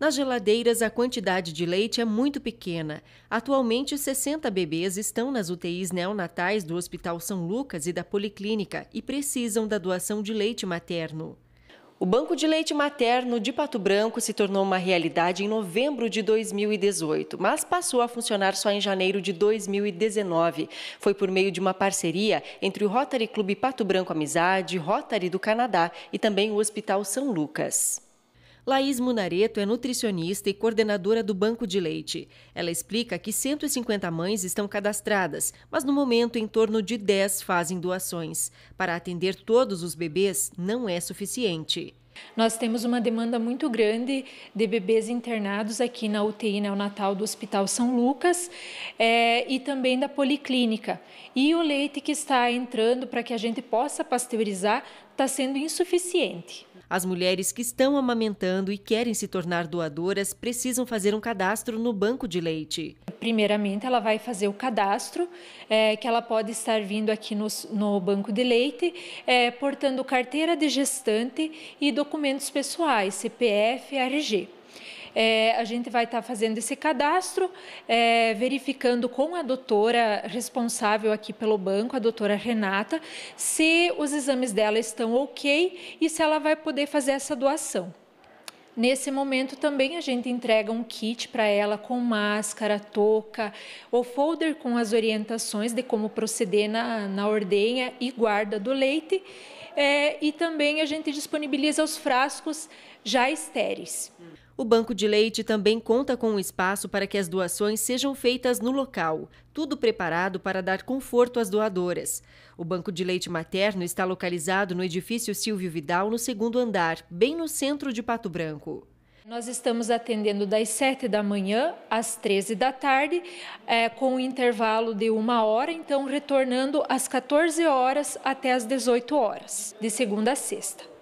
Nas geladeiras, a quantidade de leite é muito pequena. Atualmente, 60 bebês estão nas UTIs neonatais do Hospital São Lucas e da Policlínica e precisam da doação de leite materno. O Banco de Leite Materno de Pato Branco se tornou uma realidade em novembro de 2018, mas passou a funcionar só em janeiro de 2019. Foi por meio de uma parceria entre o Rotary Clube Pato Branco Amizade, Rotary do Canadá e também o Hospital São Lucas. Laís Munareto é nutricionista e coordenadora do Banco de Leite. Ela explica que 150 mães estão cadastradas, mas no momento em torno de 10 fazem doações. Para atender todos os bebês, não é suficiente. Nós temos uma demanda muito grande de bebês internados aqui na UTI neonatal né, do Hospital São Lucas é, e também da Policlínica. E o leite que está entrando para que a gente possa pasteurizar está sendo insuficiente. As mulheres que estão amamentando e querem se tornar doadoras precisam fazer um cadastro no banco de leite. Primeiramente, ela vai fazer o cadastro, é, que ela pode estar vindo aqui no, no banco de leite, é, portando carteira de gestante e documentos pessoais, CPF, RG. É, a gente vai estar tá fazendo esse cadastro, é, verificando com a doutora responsável aqui pelo banco, a doutora Renata, se os exames dela estão ok e se ela vai poder fazer essa doação. Nesse momento também a gente entrega um kit para ela com máscara, touca, o folder com as orientações de como proceder na, na ordenha e guarda do leite. É, e também a gente disponibiliza os frascos já estéreis. O banco de leite também conta com um espaço para que as doações sejam feitas no local, tudo preparado para dar conforto às doadoras. O banco de leite materno está localizado no edifício Silvio Vidal, no segundo andar, bem no centro de Pato Branco público. Nós estamos atendendo das 7 da manhã às 13 da tarde, é, com um intervalo de uma hora, então retornando às 14 horas até às 18 horas, de segunda a sexta.